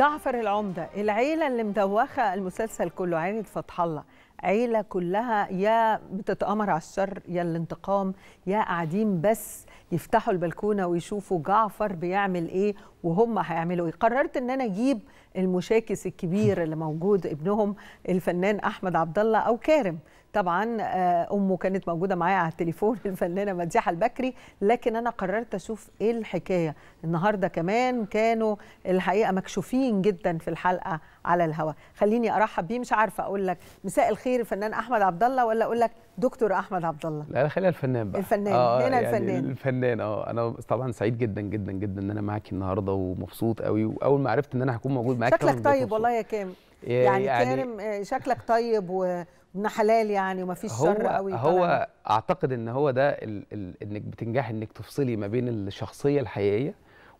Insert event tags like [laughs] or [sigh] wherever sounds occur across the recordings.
جعفر العمدة العيلة اللي مدوخة المسلسل كله عيلة فتح الله عيلة كلها يا بتتأمر على الشر يا الانتقام يا قاعدين بس يفتحوا البلكونة ويشوفوا جعفر بيعمل ايه وهم هيعملوا ايه قررت ان انا اجيب المشاكس الكبير اللي موجود ابنهم الفنان احمد عبد الله او كارم طبعا آه، امه كانت موجوده معايا على التليفون [laughs] الفنانه مديحه البكري لكن انا قررت اشوف ايه الحكايه النهارده كمان كانوا الحقيقه مكشوفين جدا في الحلقه على الهواء خليني ارحب بيه مش عارفه اقول لك مساء الخير الفنان احمد عبد الله ولا اقول لك دكتور احمد عبد الله لا خليها الفنان بقى الفنان آه هنا يعني الفنان الفنان اه انا طبعا سعيد جدا جدا جدا ان انا معاكي النهارده ومبسوط قوي واول ما عرفت ان انا هكون موجود طيب إيه، يعني يعني إيه، شكلك طيب والله يا كام يعني, يعني كارم شكلك طيب وابن حلال يعني ومفيش شر قوي هو اعتقد ان هو ده ال ال انك بتنجحي انك تفصلي ما بين الشخصيه الحقيقيه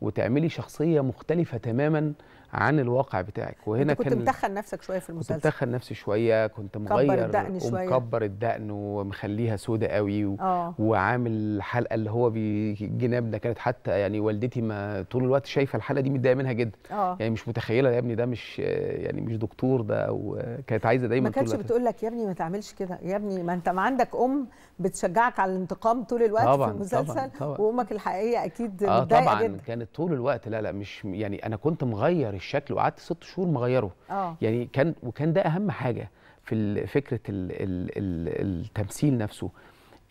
وتعملي شخصيه مختلفه تماما عن الواقع بتاعك وهنا كنت كان مدخل نفسك شويه في المسلسل كنت مدخل نفسي شويه كنت مغير الدقن شويه ومكبر الدقن ومخليها سودة قوي و... آه. وعامل الحلقه اللي هو بالجناب ده كانت حتى يعني والدتي ما طول الوقت شايفه الحلقه دي متضايقه منها جدا آه. يعني مش متخيله يا ابني ده مش يعني مش دكتور ده وكانت عايزه دايما ما كانتش بتقول لك يا ابني ما تعملش كده يا ابني ما انت ما عندك ام بتشجعك على الانتقام طول الوقت طبعا في المسلسل طبعا طبعا وامك الحقيقيه اكيد آه متضايقه جدا طبعا كانت طول الوقت لا لا مش يعني انا كنت مغير الشكل وقعدت ست شهور مغيره أوه. يعني كان وكان ده اهم حاجه في فكره الـ الـ الـ التمثيل نفسه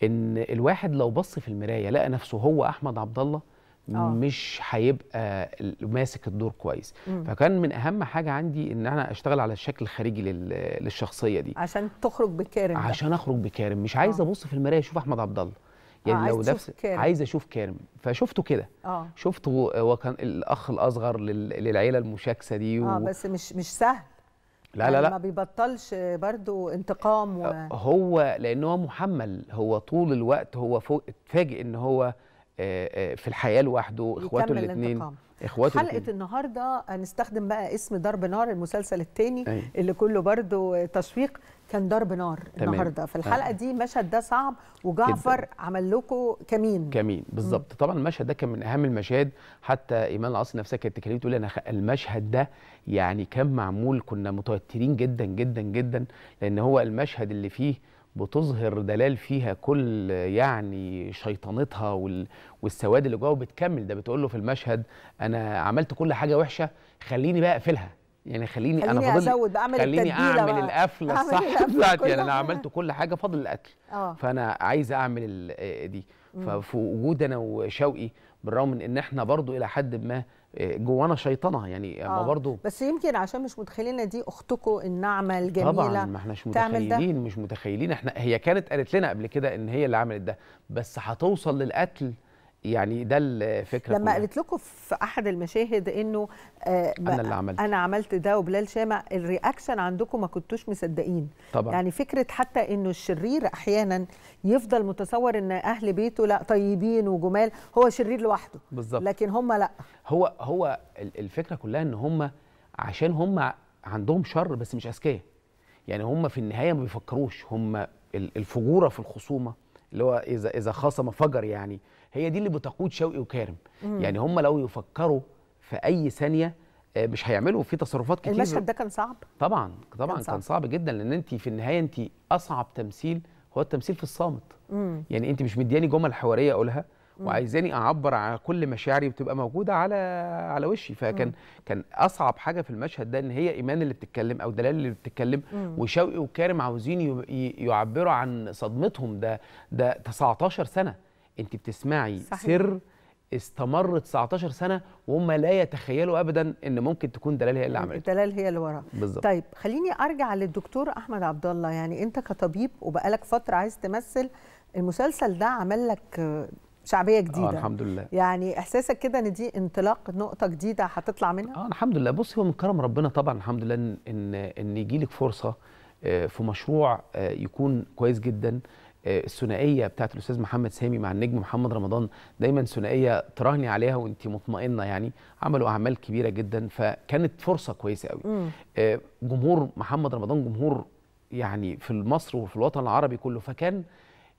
ان الواحد لو بص في المرايه لقى نفسه هو احمد عبد الله آه. مش هيبقى ماسك الدور كويس مم. فكان من اهم حاجه عندي ان انا اشتغل على الشكل الخارجي للشخصيه دي عشان تخرج بكارم عشان اخرج بكارم مش عايز أوه. ابص في المرايه اشوف احمد عبد الله يعني لو ده عايز اشوف كارم فشفته كده اه شفته وكان الاخ الاصغر للعيله المشاكسه دي و... اه بس مش مش سهل لا لا يعني لا ما بيبطلش برضو انتقام و... هو لان هو محمل هو طول الوقت هو فوق اتفاجئ ان هو آه، آه، في الحياه لوحده اخواته الاثنين اخواته حلقه الاتنين. النهارده هنستخدم بقى اسم ضرب نار المسلسل الثاني أيوه. اللي كله برضو تشويق كان ضرب نار تمام. النهارده في آه. الحلقه آه. دي المشهد ده صعب وجعفر كده. عمل لكم كمين كمين بالظبط طبعا المشهد ده كان من اهم المشاهد حتى ايمان العاصي نفسها كانت تكلمني تقول انا المشهد ده يعني كان معمول كنا متوترين جدا جدا جدا لان هو المشهد اللي فيه بتظهر دلال فيها كل يعني شيطنتها وال... والسواد اللي جوه بتكمل ده بتقول له في المشهد انا عملت كل حاجه وحشه خليني بقى اقفلها يعني خليني, خليني انا فاضل ازود اعمل خليني اعمل بقى. القفله الصح بتاعتي يعني انا عملت كل حاجه فاضل الاكل أوه. فانا عايز اعمل دي ففي وجود انا وشوقي بالرغم من ان احنا برضو الى حد ما آه، جوانا شيطنه يعني آه. ما برضو بس يمكن عشان مش متخيلين دي اختكم النعمه الجميله طبعا ما احنا مش متخيلين مش متخيلين احنا هي كانت قالت لنا قبل كده ان هي اللي عملت ده بس هتوصل للقتل يعني ده الفكره لما قالت لكم في احد المشاهد انه آه انا اللي عملت انا عملت ده وبلال شامع الرياكشن عندكم ما كنتوش مصدقين طبعا يعني فكره حتى انه الشرير احيانا يفضل متصور ان اهل بيته لا طيبين وجمال هو شرير لوحده بالظبط لكن هم لا هو هو الفكره كلها ان هم عشان هم عندهم شر بس مش اذكياء يعني هم في النهايه ما بيفكروش هم الفجوره في الخصومه اللي هو اذا اذا خاصم فجر يعني هي دي اللي بتقود شوقي وكارم مم. يعني هم لو يفكروا في اي ثانيه آه، مش هيعملوا في تصرفات كتير المشهد ده كان صعب طبعا طبعا كان صعب, كان صعب جدا لان انت في النهايه انت اصعب تمثيل هو التمثيل في الصامت مم. يعني انت مش مدياني جمل حواريه اقولها وعايزاني اعبر على كل مشاعري بتبقى موجوده على على وشي فكان مم. كان اصعب حاجه في المشهد ده ان هي ايمان اللي بتتكلم او دلال اللي بتتكلم وشوقي وكارم عاوزين يعبروا عن صدمتهم ده ده 19 سنه انت بتسمعي صحيح. سر استمر 19 سنه وهم لا يتخيلوا ابدا ان ممكن تكون دلال هي اللي عملته دلال هي اللي وراها بالظبط طيب خليني ارجع للدكتور احمد عبد الله يعني انت كطبيب وبقالك فتره عايز تمثل المسلسل ده عمل لك شعبيه آه، جديده آه الحمد لله يعني احساسك كده ان دي انطلاق نقطه جديده هتطلع منها اه الحمد لله بص هو من كرم ربنا طبعا الحمد لله ان ان, إن يجي لك فرصه آه، في مشروع آه، يكون كويس جدا آه، الثنائيه بتاعت الاستاذ محمد سامي مع النجم محمد رمضان دايما ثنائيه تراهني عليها وانت مطمئنه يعني عملوا اعمال كبيره جدا فكانت فرصه كويسه قوي آه، جمهور محمد رمضان جمهور يعني في مصر وفي الوطن العربي كله فكان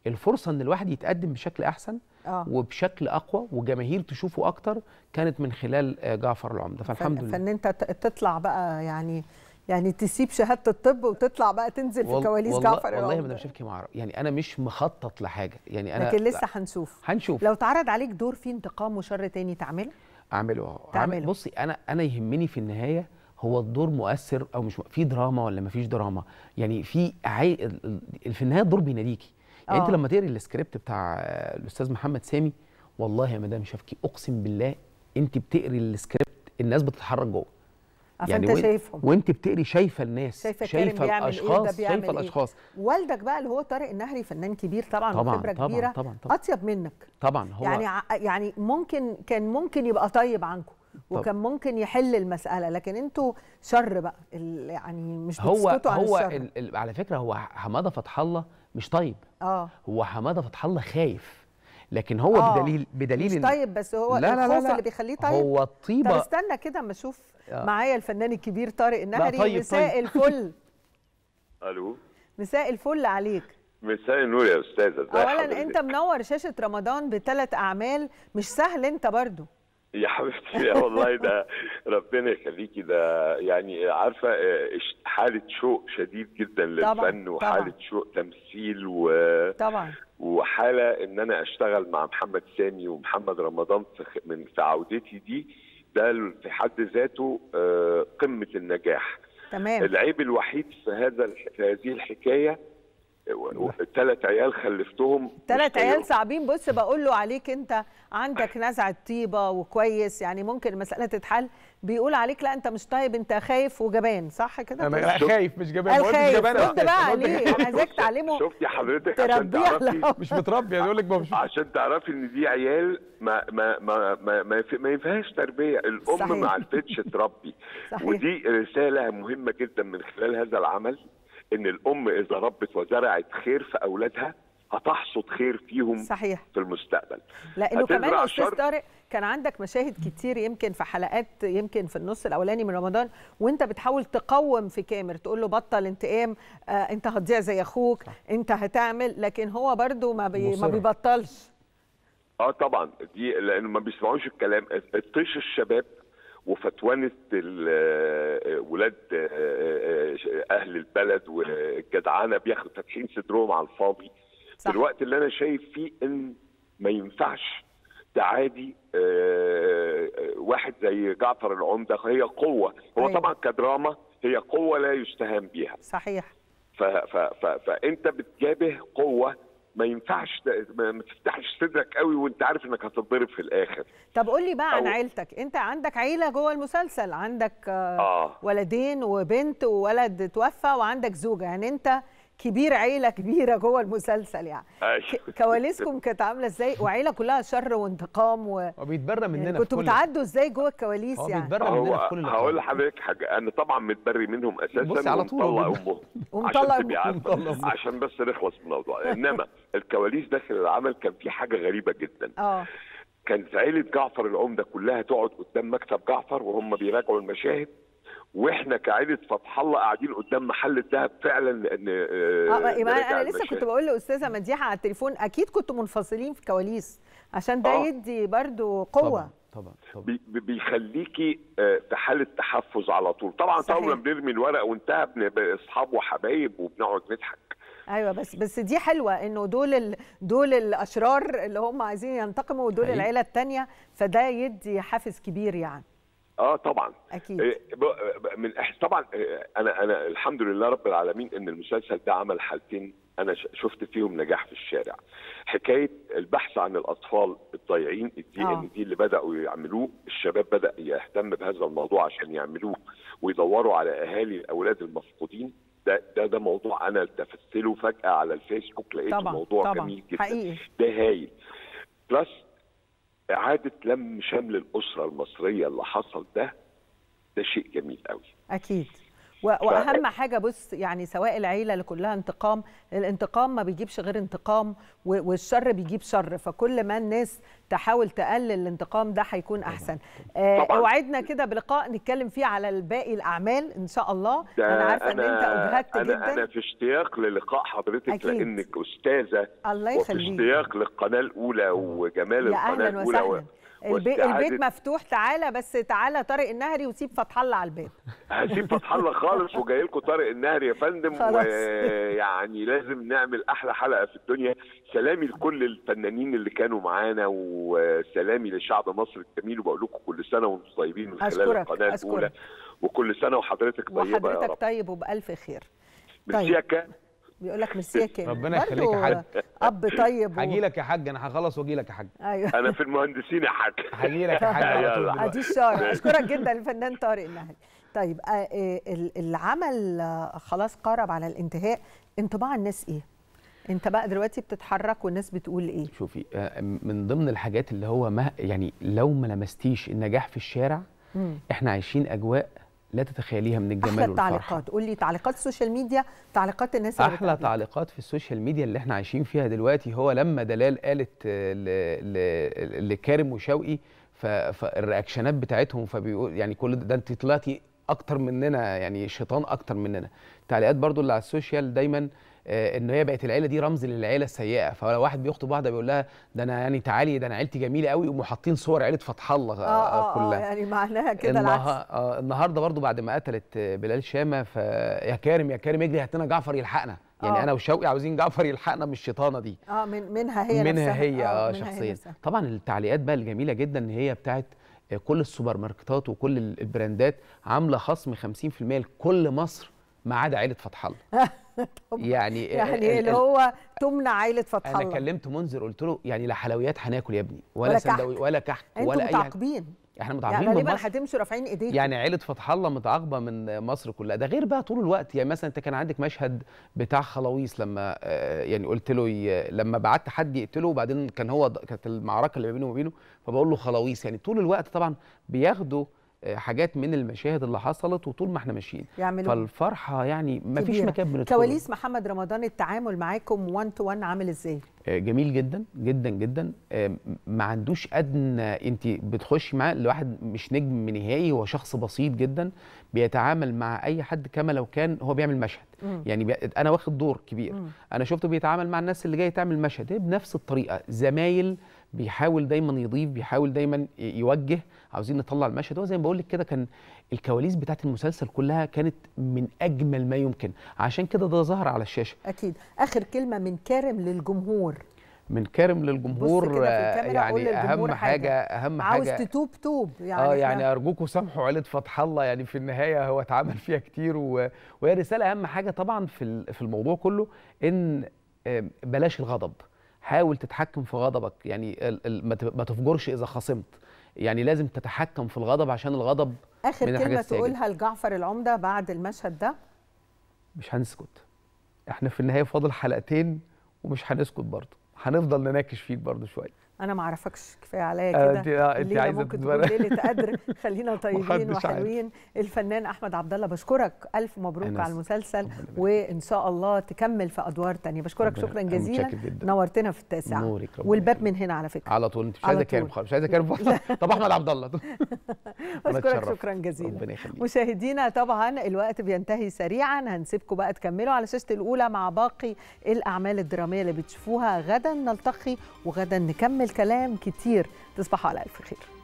الفرصه ان الواحد يتقدم بشكل احسن آه. وبشكل اقوى وجماهير تشوفه اكتر كانت من خلال آه، جعفر العمده فالحمد لله فان انت تطلع بقى يعني يعني تسيب شهاده الطب وتطلع بقى تنزل في كواليس والله جعفر والله ما انا بشوفك مع يعني انا مش مخطط لحاجه يعني انا لكن لسه هنشوف هنشوف لو اتعرض عليك دور فيه انتقام وشر تاني تعمله اعمله اه تعمله بصي انا انا يهمني في النهايه هو الدور مؤثر او مش في دراما ولا ما فيش دراما يعني في عي... في النهايه الدور بيناديكي يعني أوه. انت آه. لما تقري السكريبت بتاع الاستاذ محمد سامي والله يا مدام شفكي اقسم بالله انت بتقري السكريبت الناس بتتحرك جوه يعني انت شايفهم وانت بتقري شايفه الناس شايفه, شايفة إيه الاشخاص إيه شايفه الاشخاص ايه شايفه الاشخاص والدك بقى اللي هو طارق النهري فنان كبير طبعا خبره كبيره طبعا طبعا اطيب منك طبعا هو يعني يعني ممكن كان ممكن يبقى طيب عنكم وكان ممكن يحل المساله لكن انتوا شر بقى يعني مش هو عن هو الشر. على فكره هو حماده فتح الله مش طيب اه هو حماده فتح الله خايف لكن هو آه بدليل بدليل مش طيب بس هو لا لا لا اللي بيخليه طيب هو الطيبه طب استنى كده اما اشوف آه معايا الفنان الكبير طارق النهري طيب مساء طيب. الفل [laughs] الو مساء الفل عليك مساء النور يا استاذه اولا انت منور شاشه رمضان بثلاث اعمال مش سهل انت برضو يا حبيبتي يا والله ده ربنا يخليكي ده يعني عارفه آه، حاله شوق شديد جدا للفن وحاله شوق تمثيل و طبعا وحاله ان انا اشتغل مع محمد سامي ومحمد رمضان من في عودتي دي ده في حد ذاته آه، قمه النجاح تمام العيب الوحيد في هذا في هذه الحكايه ثلاث عيال خلفتهم ثلاث عيال صعبين بص بقول له عليك انت عندك نزعه طيبه وكويس يعني ممكن المساله تتحل بيقول عليك لا انت مش طيب انت خايف وجبان صح كده انا طيب. خايف مش جبان بقول مش جبان انا بقى ليه انا عايزاك تعلمه [laughs] شفتي حضرتك عشان تعرفي مش متربي يقول لك مش عشان تعرفي ان دي عيال ما ما ما ما, ما, ما ينفعش تربيه الام صحيح. ما عرفتش تربي [laughs] صحيح. ودي رساله مهمه جدا من خلال هذا العمل ان الام اذا ربت وزرعت خير في اولادها هتحصد خير فيهم صحيح. في المستقبل لانه كمان استاذ طارق كان عندك مشاهد كتير يمكن في حلقات يمكن في النص الاولاني من رمضان وانت بتحاول تقوم في كامر تقول له بطل انتقام آه انت هتضيع زي اخوك انت هتعمل لكن هو برده ما, بي ما بيبطلش اه طبعا دي لانه ما بيسمعوش الكلام الطيش الشباب وفتوانة آه، ولاد آه، آه، أهل البلد والجدعنة بياخدوا فاتحين صدرهم على الفاضي صح. الوقت اللي أنا شايف فيه إن ما ينفعش ده عادي واحد زي جعفر العمدة هي قوة هو أيوة. طبعا كدراما هي قوة لا يستهان بها صحيح فأنت بتجابه قوة ما ينفعش ما تفتحش صدرك قوي وانت عارف انك هتتضرب في الاخر طب قول لي بقى أو... عن عيلتك انت عندك عيله جوه المسلسل عندك آه. ولدين وبنت وولد توفى وعندك زوجه يعني انت كبير عيله كبيره جوه المسلسل يعني كواليسكم كانت عامله ازاي وعيله كلها شر وانتقام و... وبيتبرى مننا يعني كنتوا بتعدوا ازاي جوه الكواليس يعني بيتبرى مننا في كل هقول لحضرتك حاجه انا طبعا متبري منهم اساسا بص على طول ومطلع امهم [laughs] ومطلق عشان بس نخلص من الموضوع انما الكواليس داخل العمل كان في حاجه غريبه جدا اه كانت عيله جعفر العمده كلها تقعد قدام مكتب جعفر وهم بيراجعوا المشاهد واحنا كعائله فتح الله قاعدين قدام محل الذهب فعلا ان آه، آه، آه، يبقى انا, لسه كنت بقول لاستاذه مديحه على التليفون اكيد كنتوا منفصلين في كواليس عشان ده آه. يدي برضو قوه طبعا. طبعا, طبعا. بيخليكي في حاله تحفز على طول طبعا طبعا بنرمي الورق وانتهى بنبقى وحبايب وبنقعد نضحك ايوه بس بس دي حلوه انه دول ال... دول الاشرار اللي هم عايزين ينتقموا ودول العيله الثانيه فده يدي حافز كبير يعني اه طبعا اكيد إيه، من طبعا إيه، انا انا الحمد لله رب العالمين ان المسلسل ده عمل حالتين انا شفت فيهم نجاح في الشارع حكايه البحث عن الاطفال الضايعين الدي آه. ان دي اللي بداوا يعملوه الشباب بدا يهتم بهذا الموضوع عشان يعملوه ويدوروا على اهالي الاولاد المفقودين ده ده ده موضوع انا التفت له فجاه على الفيسبوك لقيت طبعا. موضوع طبعا. جميل جدا حقيقي. ده هايل بلس اعاده لم شمل الاسره المصريه اللي حصل ده ده شيء جميل قوي اكيد واهم حاجه بص يعني سواء العيله اللي كلها انتقام الانتقام ما بيجيبش غير انتقام والشر بيجيب شر فكل ما الناس تحاول تقلل الانتقام ده هيكون احسن آه وعدنا كده بلقاء نتكلم فيه على الباقي الاعمال ان شاء الله انا عارفه ان انت اجهدت أنا جدا انا في اشتياق للقاء حضرتك أكيد. لانك استاذه الله يخليك وفي اشتياق للقناه الاولى وجمال القناه الاولى البي البيت مفتوح تعالى بس تعالى طارق النهري وسيب فتح الله على الباب [laughs] هسيب فتح الله خالص وجاي لكم طارق النهري يا فندم ويعني لازم نعمل احلى حلقه في الدنيا سلامي لكل الفنانين اللي كانوا معانا وسلامي لشعب مصر الجميل وبقول لكم كل سنه وانتم طيبين من خلال أشكرك. القناه أشكرك. الاولى وكل سنه وحضرتك طيبه وحضرتك يا رب. طيب وبالف خير طيب. بيقول لك ميرسي يا [laughs] ربنا يخليك يا حاج اب طيب هاجي لك يا حاج انا هخلص واجي لك يا حاج ايوه انا في المهندسين يا حاج [laughs] هاجي لك يا حاج ادي الشارع اشكرك جدا الفنان طارق النهدي طيب آه، آه، العمل آه، خلاص قرب على الانتهاء انطباع الناس ايه؟ انت بقى دلوقتي بتتحرك والناس بتقول ايه؟ شوفي من ضمن الحاجات اللي هو ما يعني لو ما لمستيش النجاح في الشارع احنا عايشين اجواء لا تتخيليها من الجمال أحلى والفرحة تعليقات قول لي تعليقات السوشيال ميديا تعليقات الناس أحلى تعليقات في السوشيال ميديا اللي احنا عايشين فيها دلوقتي هو لما دلال قالت لكارم وشوقي فالرياكشنات بتاعتهم فبيقول يعني كل ده انت طلعتي اكتر مننا يعني شيطان اكتر مننا التعليقات برضو اللي على السوشيال دايما آه، ان هي بقت العيله دي رمز للعيله السيئه فلو واحد بيخطب واحده بيقول لها ده انا يعني تعالي ده انا عيلتي جميله قوي ومحطين صور عيله فتح الله آه, آه،, آه، كلها آه يعني معناها كده العكس آه النهارده برضو بعد ما قتلت بلال شامه فيا كارم يا كارم اجري هات جعفر يلحقنا يعني أوه. انا وشوقي عاوزين جعفر يلحقنا من الشيطانه دي اه من منها هي منها نفسها. هي اه شخصيا طبعا التعليقات بقى الجميله جدا ان هي بتاعت كل السوبر ماركتات وكل البراندات عامله خصم 50% لكل مصر ما عدا عائله فتح الله [laughs] يعني يعني اللي هو تمنع عائله فتح الله انا كلمت منذر قلت له يعني لا حلويات هناكل يا ابني ولا سندوي ولا كحك ولا اي متعاقبين احنا يعني متعاقبين يعني غالبا هتمشوا رافعين ايديكم يعني عيله فتح الله متعاقبه من مصر كلها ده غير بقى طول الوقت يعني مثلا انت كان عندك مشهد بتاع خلاويص لما آه، يعني قلت له لما بعت حد يقتله وبعدين كان هو كانت المعركه اللي ما بينه وما بينه فبقول له خلاويص يعني طول الوقت طبعا بياخدوا آه، حاجات من المشاهد اللي حصلت وطول ما احنا ماشيين يعملوا فالفرحه يعني ما فيش مكان بندخله كواليس محمد رمضان التعامل معاكم 1 تو 1 عامل ازاي آه، جميل جدا جدا جدا آه، ما عندوش ادنى انت بتخشي معاه الواحد مش نجم نهائي هو شخص بسيط جدا بيتعامل مع اي حد كما لو كان هو بيعمل مشهد مم. يعني بي... انا واخد دور كبير مم. انا شفته بيتعامل مع الناس اللي جايه تعمل مشهد إيه، بنفس الطريقه زمايل بيحاول دايما يضيف بيحاول دايما يوجه عاوزين نطلع المشهد هو زي ما بقول لك كده كان الكواليس بتاعت المسلسل كلها كانت من اجمل ما يمكن عشان كده ده ظهر على الشاشه اكيد اخر كلمه من كارم للجمهور من كارم للجمهور يعني اهم حاجه, حاجة اهم حاجه عاوز تتوب توب يعني اه يعني ارجوكم سامحوا عيله فتح الله يعني في النهايه هو اتعمل فيها كتير وهي رساله اهم حاجه طبعا في في الموضوع كله ان آه، بلاش الغضب حاول تتحكم في غضبك يعني ما تفجرش اذا خصمت يعني لازم تتحكم في الغضب عشان الغضب اخر من كلمه تقولها لجعفر العمده بعد المشهد ده مش هنسكت احنا في النهايه فاضل حلقتين ومش هنسكت برضه هنفضل نناقش فيك برضه شويه انا ما اعرفكش كفايه عليا آه، كده آه، انت عايزه ممكن تكون ليله قدر [laughs] خلينا طيبين وحلوين الفنان احمد عبد الله بشكرك الف مبروك على المسلسل وان شاء الله تكمل في ادوار تانية بشكرك شكرا جزيلا نورتنا في التاسعه نورك والباب من هنا على فكره على طول انت مش عايزه كارم خالص مش عايزه كارم [laughs] طب احمد عبد الله [laughs] بشكرك شكرا جزيلا مشاهدينا طبعا الوقت بينتهي سريعا هنسيبكم بقى تكملوا على شاشه الاولى مع باقي الاعمال الدراميه اللي بتشوفوها غدا نلتقي وغدا نكمل الكلام كتير تصبحوا على ألف خير